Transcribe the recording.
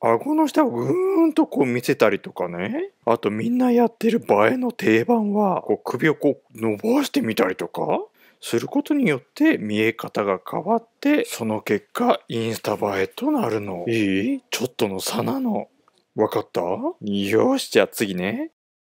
顎の下をぐーんとこう見せたりとかね。あとみんなやってる映えの定番は、こう首をこう伸ばしてみたりとか、することによって見え方が変わって、その結果インスタ映えとなるの。いいちょっとの差なの。わかったよし、じゃあ次ね。